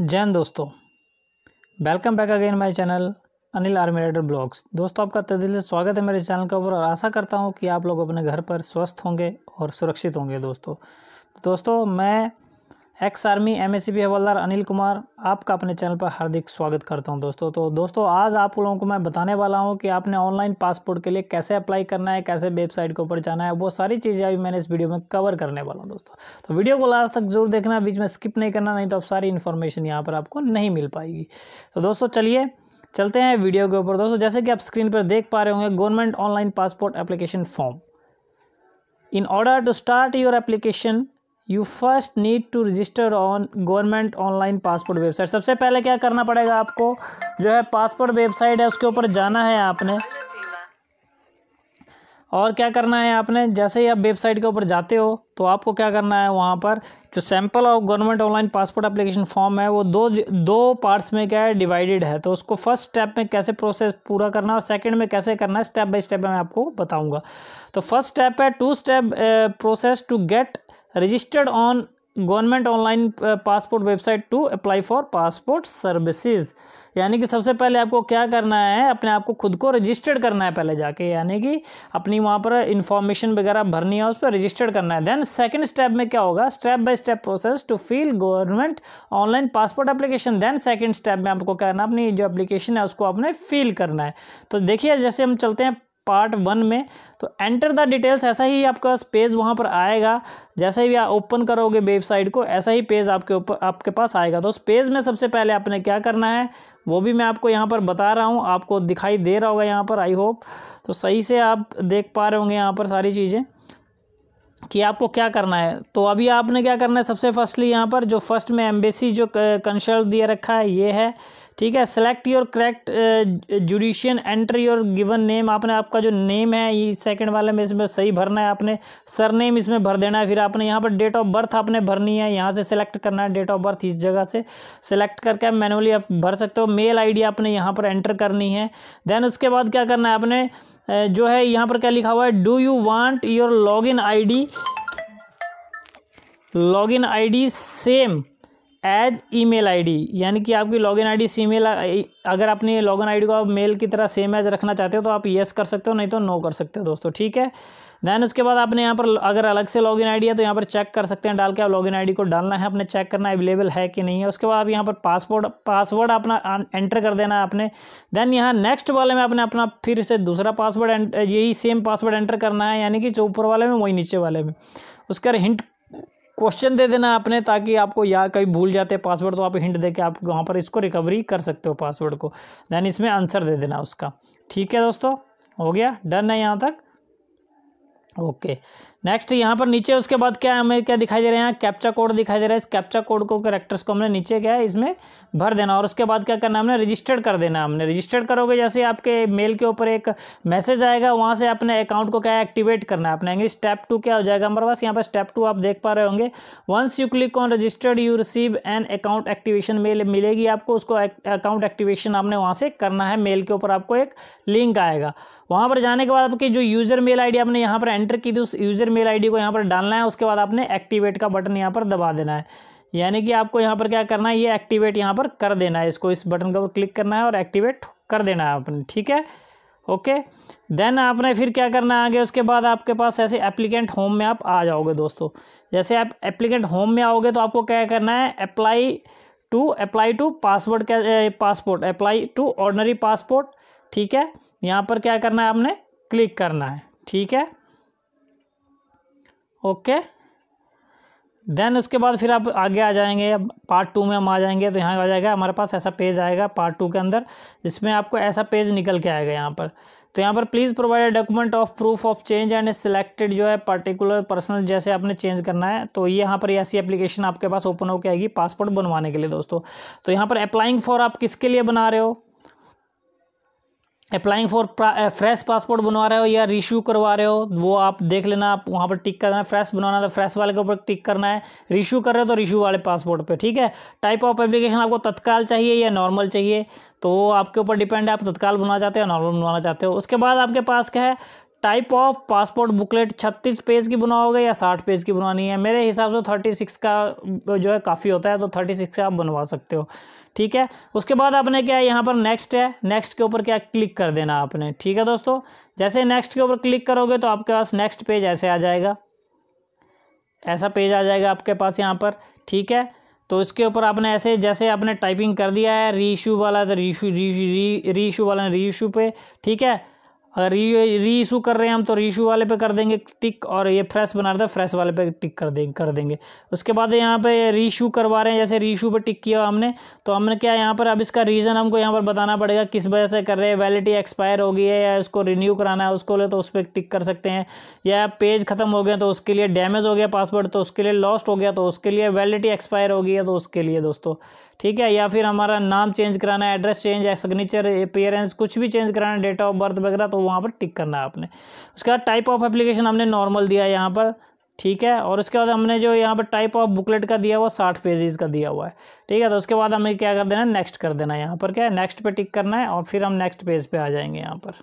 जैन दोस्तों welcome back again my channel Anil army rider blogs दोस्तों आपका तदिल से स्वागत है मेरे चैनल के ऊपर और आशा करता हूँ कि आप लोग अपने घर पर स्वस्थ होंगे और सुरक्षित होंगे दोस्तों तो दोस्तों मैं एक्स आर्मी एम एस हवलदार अनिल कुमार आपका अपने चैनल पर हार्दिक स्वागत करता हूं दोस्तों तो दोस्तों आज आप लोगों को मैं बताने वाला हूं कि आपने ऑनलाइन पासपोर्ट के लिए कैसे अप्लाई करना है कैसे वेबसाइट के ऊपर जाना है वो सारी चीज़ें अभी मैंने इस वीडियो में कवर करने वाला हूं दोस्तों तो वीडियो को लास्ट तक जरूर देखना बीच में स्किप नहीं करना नहीं तो आप सारी इन्फॉर्मेशन यहाँ पर आपको नहीं मिल पाएगी तो दोस्तों चलिए चलते हैं वीडियो के ऊपर दोस्तों जैसे कि आप स्क्रीन पर देख पा रहे होंगे government online passport application form in order to start your application you first need to register on government online passport website सबसे पहले क्या करना पड़ेगा आपको जो है पासपोर्ट वेबसाइट है उसके ऊपर जाना है आपने और क्या करना है आपने जैसे ही आप वेबसाइट के ऊपर जाते हो तो आपको क्या करना है वहाँ पर जो sample of government online passport application form है वो दो दो पार्ट्स में क्या है डिवाइडेड है तो उसको फर्स्ट स्टेप में कैसे प्रोसेस पूरा करना है और सेकंड में कैसे करना है स्टेप बाय स्टेप मैं आपको बताऊँगा तो फर्स्ट स्टेप है two step process to get registered on government online passport website to apply for passport services यानी कि सबसे पहले आपको क्या करना है अपने आप को खुद को रजिस्टर्ड करना है पहले जाके यानी कि अपनी वहाँ पर इंफॉर्मेशन वगैरह भरनी है उस पर रजिस्टर्ड करना है देन सेकंड स्टेप में क्या होगा step by step process to fill government online passport application then second step में आपको करना अपनी जो एप्लीकेशन है उसको आपने फ़िल करना है तो देखिए जैसे हम चलते हैं पार्ट वन में तो एंटर द डिटेल्स ऐसा ही आपका पेज वहाँ पर आएगा जैसे ही आप ओपन करोगे वेबसाइट को ऐसा ही पेज आपके ऊपर आपके पास आएगा तो उस पेज में सबसे पहले आपने क्या करना है वो भी मैं आपको यहाँ पर बता रहा हूँ आपको दिखाई दे रहा होगा यहाँ पर आई होप तो सही से आप देख पा रहे होंगे यहाँ पर सारी चीज़ें कि आपको क्या करना है तो अभी आपने क्या करना है सबसे फर्स्टली यहाँ पर जो फर्स्ट में एम्बेसी जो कंसल्ट दिया रखा है ये है ठीक है select your correct jurisdiction enter your given name आपने आपका जो नेम है ये सेकंड वाले में इसमें सही भरना है आपने सर नेम इसमें भर देना है फिर आपने यहाँ पर डेट ऑफ बर्थ आपने भरनी है यहाँ से सेलेक्ट करना है डेट ऑफ बर्थ इस जगह से सिलेक्ट करके आप मैनुअली आप भर सकते हो मेल आई आपने यहाँ पर एंटर करनी है देन उसके बाद क्या करना है आपने uh, जो है यहाँ पर क्या लिखा हुआ है do you want your I ID login the same as email ID यानी कि आपकी लॉगिन आईडी मेल अगर आपने लॉगिन आईडी को आप मेल की तरह सेम एज रखना चाहते हो तो आप येस कर सकते हो नहीं तो नो कर सकते हो दोस्तों ठीक है दैन उसके बाद आपने यहाँ पर अगर अलग से लॉगिन आईडी है तो यहाँ पर चेक कर सकते हैं डाल के आप लॉगिन आईडी को डालना है अपने चेक करना अवेलेबल है कि नहीं है उसके बाद आप यहाँ पर पासपोर्ट पासवर्ड अपना एंटर कर देना है आपने देन यहाँ नेक्स्ट वाले में आपने अपना फिर से दूसरा पासवर्ड यही सेम पासवर्ड एंटर करना है यानी कि जो ऊपर वाले में वही नीचे वाले में उसका हिंट क्वेश्चन दे देना आपने ताकि आपको या कभी भूल जाते पासवर्ड तो आप हिंट दे के आप वहाँ पर इसको रिकवरी कर सकते हो पासवर्ड को देन इसमें आंसर दे देना उसका ठीक है दोस्तों हो गया डन है यहाँ तक ओके नेक्स्ट यहाँ पर नीचे उसके बाद क्या हमें क्या दिखाई दे रहा है यहाँ कैप्चा कोड दिखाई दे रहा है इस कैप्चा कोड को करेक्टर्स को हमने नीचे क्या है इसमें भर देना और उसके बाद क्या करना हमने रजिस्टर्ड कर देना हमने रजिस्टर्ड करोगे जैसे आपके मेल के ऊपर एक मैसेज आएगा वहाँ से अपने अकाउंट को क्या एक्टिवेट करना है अपने इंग्लिश स्टेप टू क्या हो जाएगा हमारे पास यहाँ पर स्टेप टू आप देख पा रहे होंगे once you click on registered you receive an account activation mail मिलेगी आपको उसको अकाउंट एक्टिवेशन आपने वहाँ से करना है मेल के ऊपर आपको एक लिंक आएगा वहाँ पर जाने के बाद आपकी जो यूज़र मेल आई आपने यहाँ पर एंटर की थी उस यूज़र मेल आईडी को यहाँ पर डालना है उसके बाद आपने एक्टिवेट का बटन यहाँ पर दबा देना है यानी कि आपको यहाँ पर क्या करना है ये एक्टिवेट यहाँ पर कर देना है इसको इस बटन के क्लिक करना है और एक्टिवेट कर देना है आपने ठीक है ओके देन आपने फिर क्या करना आगे उसके बाद आपके पास ऐसे एप्लीकेंट होम में आप आ जाओगे दोस्तों जैसे आप एप्लीकेंट होम में आओगे तो आपको क्या करना है apply to apply to password क्या passport apply to ordinary passport ठीक है यहाँ पर क्या करना है आपने क्लिक करना है ठीक है ओके देन उसके बाद फिर आप आगे आ जाएंगे पार्ट टू में हम आ जाएंगे तो यहाँ आ जाएगा हमारे पास ऐसा पेज आएगा पार्ट टू के अंदर जिसमें आपको ऐसा पेज निकल के आएगा यहाँ पर तो यहाँ पर please provide document of proof of change and selected जो है पर्टिकुलर पर्सनल जैसे आपने चेंज करना है तो ये यहाँ पर ऐसी एप्लीकेशन आपके पास ओपन होकर आएगी पासपोर्ट बनवाने के लिए दोस्तों तो यहाँ पर अप्लाइंग फॉर आप किसके लिए बना रहे हो अप्लाइंग फॉर फ्रेश पासपोर्ट बनवा रहे हो या रिश्यू करवा रहे हो वो आप देख लेना आप वहाँ पर टिक करना है फ्रेश बनाना तो फ्रेश वाले के ऊपर टिक करना है रिश्यू कर रहे हो तो रिश्यू वाले पासपोर्ट पे ठीक है टाइप ऑफ एप्लीकेशन आपको तत्काल चाहिए या नॉर्मल चाहिए तो वो आपके ऊपर डिपेंड है आप तत्काल बनवा चाहते हो या नॉर्मल बनवाना चाहते हो उसके बाद आपके पास क्या है टाइप ऑफ पासपोर्ट बुकलेट छत्तीस पेज की बनवाओगे या साठ पेज की बनवानी है मेरे हिसाब से थर्टी सिक्स का जो है काफ़ी होता है तो थर्टी सिक्स आप बनवा सकते हो ठीक है उसके बाद आपने क्या है यहाँ पर नेक्स्ट है नेक्स्ट के ऊपर क्या क्लिक कर देना आपने ठीक है दोस्तों जैसे नेक्स्ट के ऊपर क्लिक करोगे तो आपके पास नेक्स्ट पेज ऐसे आ जाएगा ऐसा पेज आ जाएगा आपके पास यहाँ पर ठीक है तो इसके ऊपर आपने ऐसे जैसे आपने टाइपिंग कर दिया है रीशू वाला तो रीशू री रीशू वाला रीशू पे ठीक है अगर री री इशू कर रहे हैं हम तो री इशू वाले पे कर देंगे टिक और ये फ्रेश बना रहे थे फ्रेश वाले पे टिक कर देंगे कर देंगे उसके बाद यहाँ पे री इशू करवा रहे हैं जैसे री इशू पर टिक किया हमने तो हमने क्या यहाँ पर अब इसका रीज़न हमको यहाँ पर बताना पड़ेगा किस वजह से कर रहे हैं वैलिटी एक्सपायर हो गई है या उसको रिन्यू कराना है उसको ले तो उस पर टिक कर सकते हैं या पेज ख़त्म हो गया तो उसके लिए डैमेज हो गया पासवर्ड तो उसके लिए लॉस्ट हो गया तो उसके लिए वैलिटी एक्सपायर हो गई है तो उसके लिए दोस्तों ठीक है या फिर हमारा नाम चेंज कराना है एड्रेस चेंज है सिग्नेचर अपेयरेंस कुछ भी चेंज कराना है डेट ऑफ बर्थ वगैरह तो वहाँ पर टिक करना है आपने उसके बाद टाइप ऑफ एप्लीकेशन हमने नॉर्मल दिया यहाँ पर ठीक है और उसके बाद हमने जो यहाँ पर टाइप ऑफ बुकलेट का दिया हुआ साठ पेजेस का दिया हुआ है ठीक है तो उसके बाद हमें क्या कर देना है नेक्स्ट कर देना है यहाँ पर क्या है नेक्स्ट पे टिक करना है और फिर हम नेक्स्ट पेज पे आ जाएंगे यहाँ पर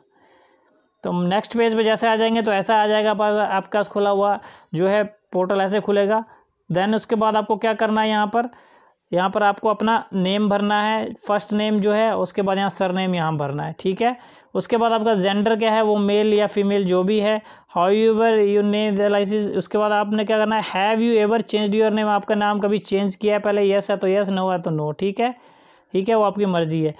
तो हम नेक्स्ट पेज पे जैसे आ जाएंगे तो ऐसा आ जाएगा आपका खुला हुआ जो है पोर्टल ऐसे खुलेगा देन उसके बाद आपको क्या करना है यहाँ पर यहाँ पर आपको अपना नेम भरना है फर्स्ट नेम जो है उसके बाद यहाँ सर नेम यहाँ भरना है ठीक है उसके बाद आपका जेंडर क्या है वो मेल या फीमेल जो भी है how your you name the उसके बाद आपने क्या करना है have you ever change your name आपका नाम कभी चेंज किया है पहले येस है तो येस नो है तो नो ठीक है ठीक है वो आपकी मर्जी है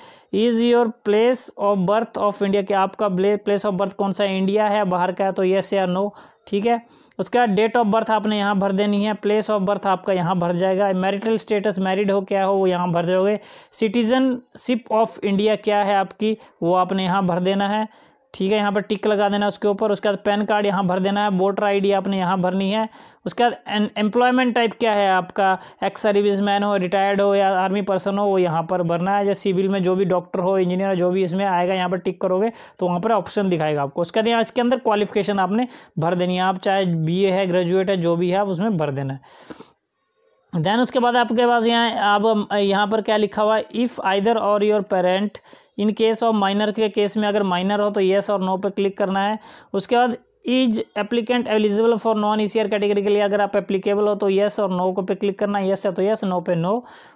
is your place of birth of India कि आपका प्लेस ऑफ बर्थ कौन सा इंडिया है बाहर का है तो येस या नो ठीक है उसके बाद डेट ऑफ बर्थ आपने यहाँ भर देनी है प्लेस ऑफ बर्थ आपका यहाँ भर जाएगा मैरिटल स्टेटस मैरिड हो क्या हो वो यहाँ भर जाओगे सिटीजनशिप ऑफ इंडिया क्या है आपकी वो आपने यहाँ भर देना है ठीक है यहाँ पर टिक लगा देना उसके ऊपर उसके बाद पैन कार्ड यहाँ भर देना है वोटर आईडी आपने यहाँ भरनी है उसके बाद एम्प्लॉयमेंट टाइप क्या है आपका एक्स सर्विस मैन हो रिटायर्ड हो या आर्मी पर्सन हो वो यहाँ पर भरना है या सिविल में जो भी डॉक्टर हो इंजीनियर जो भी इसमें आएगा यहाँ पर टिक करोगे तो वहाँ पर ऑप्शन दिखाएगा आपको उसके बाद यहाँ इसके अंदर क्वालिफिकेशन आपने भर देनी है आप चाहे बी है ग्रेजुएट है जो भी है आप उसमें भर देना है देन उसके बाद आपके पास यहाँ अब यहाँ पर क्या लिखा हुआ है इफ़ आइदर और your parent in case of minor के केस में अगर माइनर हो तो येस और नो पे क्लिक करना है उसके बाद is applicant eligible for non E category के लिए अगर आप एप्लीकेबल हो तो येस और नो को पे क्लिक करना है येस है तो येस नो पे नो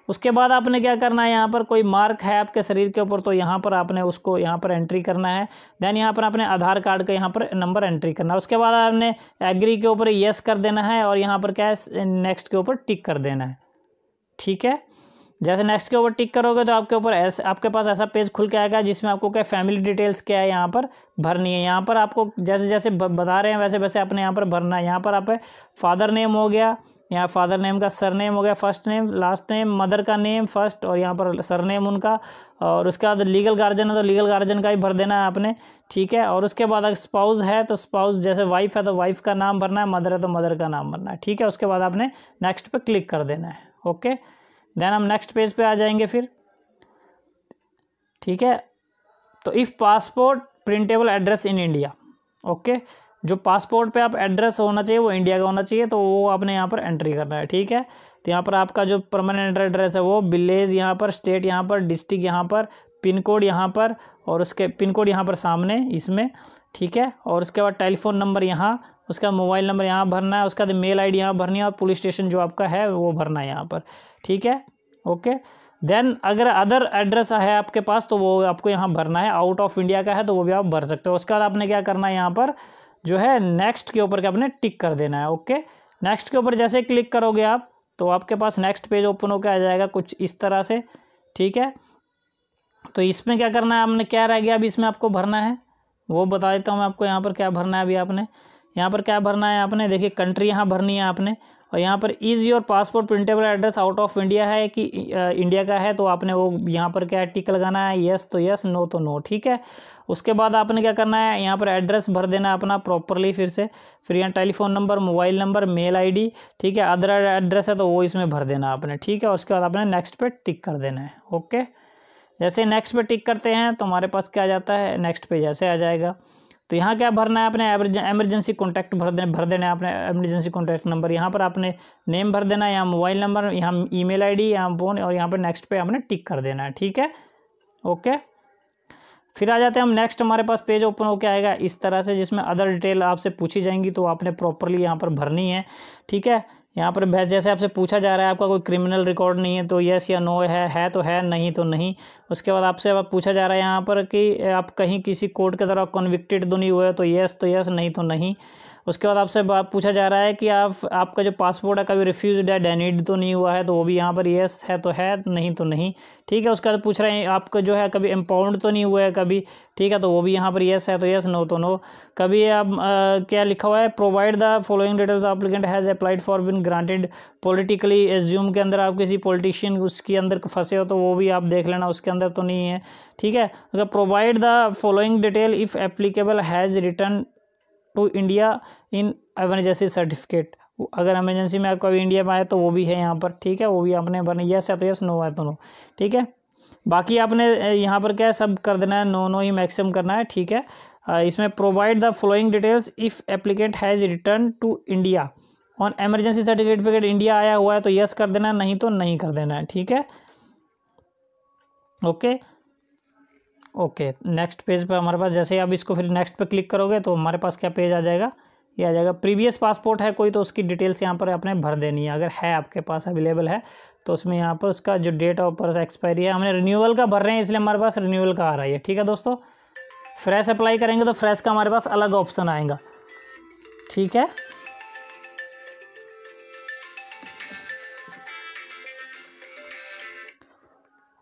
उसके बाद आपने क्या करना है यहाँ पर कोई मार्क है आपके शरीर के ऊपर तो यहाँ पर आपने उसको यहाँ पर एंट्री करना है देन यहाँ पर आपने आधार कार्ड का यहाँ पर नंबर एंट्री करना है उसके बाद आपने एग्री के ऊपर येस कर देना है और यहाँ पर क्या है नेक्स्ट के ऊपर टिक कर देना है ठीक है जैसे नेक्स्ट के ऊपर टिक करोगे तो आपके ऊपर ऐसे आपके पास ऐसा पेज खुल के आएगा जिसमें आपको क्या फैमिली डिटेल्स क्या है यहाँ पर भरनी है यहाँ पर आपको जैसे जैसे बता रहे हैं वैसे वैसे आपने यहाँ पर भरना है यहाँ पर आप फादर नेम हो गया यहाँ फादर नेम का सर नेम हो गया first name last name mother का नेम फर्स्ट और यहाँ पर सर नेम उनका और उसके बाद लीगल गार्जियन है तो लीगल गार्जियन का भी भर देना है आपने ठीक है और उसके बाद अगर स्पाउस है तो स्पाउस जैसे वाइफ है तो वाइफ का नाम भरना है मदर है तो मदर का नाम भरना है ठीक है उसके बाद आपने नेक्स्ट पर क्लिक कर देना है ओके देन हम नेक्स्ट पेज पे आ जाएंगे फिर ठीक है तो if passport printable address in India okay जो पासपोर्ट पे आप एड्रेस होना चाहिए वो इंडिया का होना चाहिए तो वो आपने यहाँ पर एंट्री करना है ठीक है तो यहाँ पर आपका जो परमानेंट एड्रेस है वो विलेज यहाँ पर स्टेट यहाँ पर डिस्ट्रिक्ट यहाँ पर पिन कोड यहाँ पर और उसके पिन कोड यहाँ पर सामने इसमें ठीक है और उसके बाद टेलीफोन नंबर यहाँ उसका मोबाइल नंबर यहाँ भरना है उसका मेल आई डी यहाँ भरनी है और पुलिस स्टेशन जो आपका है वो भरना है यहाँ पर ठीक है ओके देन अगर अदर एड्रेस है आपके पास तो वो आपको यहाँ भरना है आउट ऑफ इंडिया का है तो वो भी आप भर सकते हो उसके बाद आपने क्या करना है यहाँ पर जो है नेक्स्ट के ऊपर के आपने टिक कर देना है ओके नेक्स्ट के ऊपर जैसे क्लिक करोगे आप तो आपके पास नेक्स्ट पेज ओपन होकर आ जाएगा कुछ इस तरह से ठीक है तो इसमें क्या करना है आपने क्या रह गया अब इसमें आपको भरना है वो बता देता हूँ मैं आपको यहाँ पर क्या भरना है अभी आपने यहाँ पर क्या भरना है आपने देखिए कंट्री यहाँ भरनी है आपने और यहाँ पर is your passport printable address out of India है कि इंडिया का है तो आपने वो यहाँ पर क्या टिक लगाना है यस तो यस नो तो नो ठीक है उसके बाद आपने क्या करना है यहाँ पर एड्रेस भर देना अपना प्रॉपरली फिर से फिर यहाँ telephone number mobile number mail ID ठीक है अदर एड्रेस है तो वो इसमें भर देना आपने ठीक है उसके बाद आपने नेक्स्ट पर टिक कर देना है ओके जैसे नेक्स्ट पे टिक करते हैं तो हमारे पास क्या आ जाता है नेक्स्ट पे जैसे आ जाएगा तो यहाँ क्या भरना है अपने एमरजेंसी कॉन्टैक्ट भर देने भर देना है आपने एमरजेंसी कॉन्टैक्ट नंबर यहाँ पर आपने नेम भर देना है यहाँ मोबाइल नंबर यहाँ आई डी यहाँ फोन और यहाँ पर नेक्स्ट पे आपने टिक कर देना है ठीक है ओके फिर आ जाते हैं हम नेक्स्ट हमारे पास पेज ओपन होकर आएगा इस तरह से जिसमें अदर डिटेल आपसे पूछी जाएंगी तो आपने प्रॉपरली यहाँ पर भरनी है ठीक है यहाँ पर भैंस जैसे आपसे पूछा जा रहा है आपका कोई क्रिमिनल रिकॉर्ड नहीं है तो यस या नो है है तो है नहीं तो नहीं उसके बाद आपसे अब पूछा जा रहा है यहाँ पर कि आप कहीं किसी कोर्ट के द्वारा कन्विक्टेड तो नहीं हुए तो यस तो यस नहीं तो नहीं उसके बाद आपसे पूछा जा रहा है कि आप आपका जो पासपोर्ट है कभी रिफ्यूज है डेनिड तो नहीं हुआ है तो वो भी यहाँ पर येस है तो है नहीं तो नहीं ठीक है उसके बाद पूछ रहे हैं आपका जो है कभी एम्पाउंड तो नहीं हुआ है कभी ठीक है तो वो भी यहाँ पर येस है तो येस नो तो नो कभी आप आ, क्या लिखा हुआ है provide the following details applicant has applied for been granted politically एज्यूम के अंदर आप किसी पॉलिटिशियन उसके अंदर फंसे हो तो वो भी आप देख लेना उसके अंदर तो नहीं है ठीक है अगर provide the following detail if applicable has return to India in emergency certificate अगर एमरजेंसी में आपको इंडिया में आया तो वो भी है यहाँ पर ठीक है वो भी आपने बने यस है तो यस नो है तो नो ठीक है बाकी आपने यहाँ पर क्या है सब कर देना है नो नो ही मैक्सिमम करना है ठीक है इसमें provide the following details if applicant has return to India on emergency certificate India आया हुआ है तो यस कर देना है नहीं तो नहीं कर देना है ठीक है okay okay? Okay next page पर पे हमारे पास जैसे आप इसको फिर नेक्स्ट पे क्लिक करोगे तो हमारे पास क्या पेज आ जाएगा ये आ जाएगा प्रीवियस पासपोर्ट है कोई तो उसकी डिटेल्स यहाँ पर आपने भर देनी है अगर है आपके पास अवेलेबल है तो उसमें यहाँ पर उसका जो डेट ऑफ बर्थ एक्सपायरी है हमने रिन्यूअल का भर रहे हैं इसलिए हमारे पास रिन्यूअल का आ रहा है ठीक है दोस्तों फ्रेश अप्लाई करेंगे तो फ्रेश का हमारे पास अलग ऑप्शन आएगा ठीक है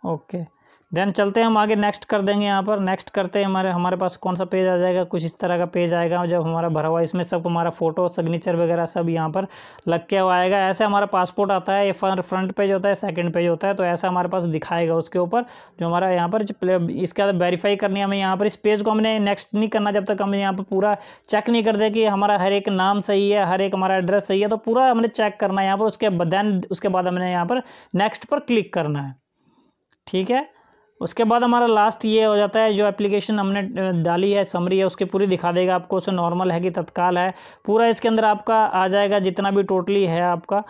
ओके okay. देन चलते हैं हम आगे नेक्स्ट कर देंगे यहाँ पर नेक्स्ट करते हैं हमारे हमारे पास कौन सा पेज आ जाएगा कुछ इस तरह का पेज आएगा जब हमारा भरा हुआ इसमें सब हमारा फ़ोटो सिग्नेचर वगैरह सब यहाँ पर लग के हुआ आएगा ऐसे हमारा पासपोर्ट आता है ये फ्रंट पेज होता है सेकंड पेज होता है तो ऐसा हमारे पास दिखाएगा उसके ऊपर जो हमारा यहाँ पर इसके बाद वेरीफाई करनी है हमें यहाँ पर इस पेज को हमने नेक्स्ट नहीं करना जब तक हम यहाँ पर पूरा चेक नहीं कर दे कि हमारा हर एक नाम सही है हर एक हमारा एड्रेस सही है तो पूरा हमने चेक करना है यहाँ पर उसके देन उसके बाद हमने यहाँ पर नेक्स्ट पर क्लिक करना है ठीक है उसके बाद हमारा लास्ट ये हो जाता है जो एप्लीकेशन हमने डाली है समरी है उसके पूरी दिखा देगा आपको उसे नॉर्मल है कि तत्काल है पूरा इसके अंदर आपका आ जाएगा जितना भी टोटली है आपका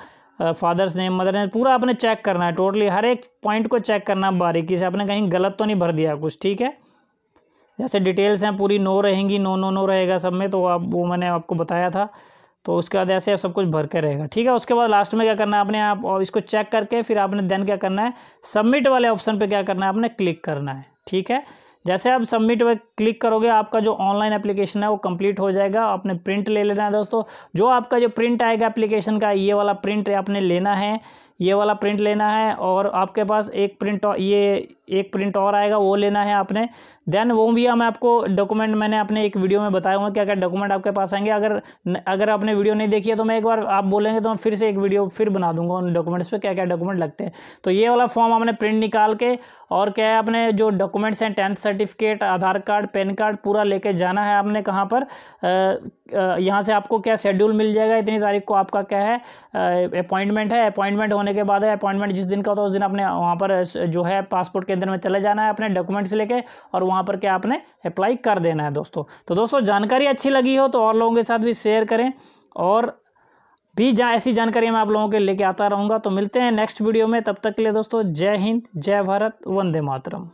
फादर्स नेम मदर नेम पूरा आपने चेक करना है टोटली हर एक पॉइंट को चेक करना है बारीकी से आपने कहीं गलत तो नहीं भर दिया कुछ ठीक है जैसे डिटेल्स हैं पूरी नो रहेंगी नो नो नो रहेगा सब में तो आप वो मैंने आपको बताया था तो उसके बाद ऐसे आप सब कुछ भर के रहेगा ठीक है उसके बाद लास्ट में क्या करना है आपने आप और इसको चेक करके फिर आपने देन क्या करना है सबमिट वाले ऑप्शन पे क्या करना है आपने क्लिक करना है ठीक है जैसे आप सबमिट पर क्लिक करोगे आपका जो ऑनलाइन एप्लीकेशन है वो कंप्लीट हो जाएगा आपने प्रिंट ले लेना है दोस्तों जो आपका जो प्रिंट आएगा एप्लीकेशन का ये वाला प्रिंट आपने लेना है ये वाला प्रिंट लेना है और आपके पास एक प्रिंट ये एक प्रिंट और आएगा वो लेना है आपने देन वो भी हम आपको डॉक्यूमेंट मैंने अपने एक वीडियो में बताया हुआ क्या क्या डॉक्यूमेंट आपके पास आएंगे अगर अगर आपने वीडियो नहीं देखी है तो मैं एक बार आप बोलेंगे तो मैं फिर से एक वीडियो फिर बना दूंगा उन डॉक्यूमेंट्स पर क्या क्या डॉक्यूमेंट लगते हैं तो ये वाला फॉर्म आपने प्रिंट निकाल के और क्या है अपने जो डॉक्यूमेंट्स हैं tenth certificate Aadhaar card PAN card पूरा लेके जाना है आपने कहाँ पर यहाँ से आपको क्या शेड्यूल मिल जाएगा इतनी तारीख को आपका क्या है अपॉइंटमेंट है अपॉइंटमेंट होने के बाद है अपॉइंटमेंट जिस दिन का होता है उस दिन आपने वहाँ पर जो है पासपोर्ट के केंद्र में चले जाना है अपने डॉक्यूमेंट्स लेके और वहाँ पर क्या आपने अप्लाई कर देना है दोस्तों तो दोस्तों जानकारी अच्छी लगी हो तो और लोगों के साथ भी शेयर करें और भी जा ऐसी जानकारी मैं आप लोगों के लेके आता रहूँगा तो मिलते हैं नेक्स्ट वीडियो में तब तक के लिए दोस्तों जय हिंद जय भारत वंदे मातरम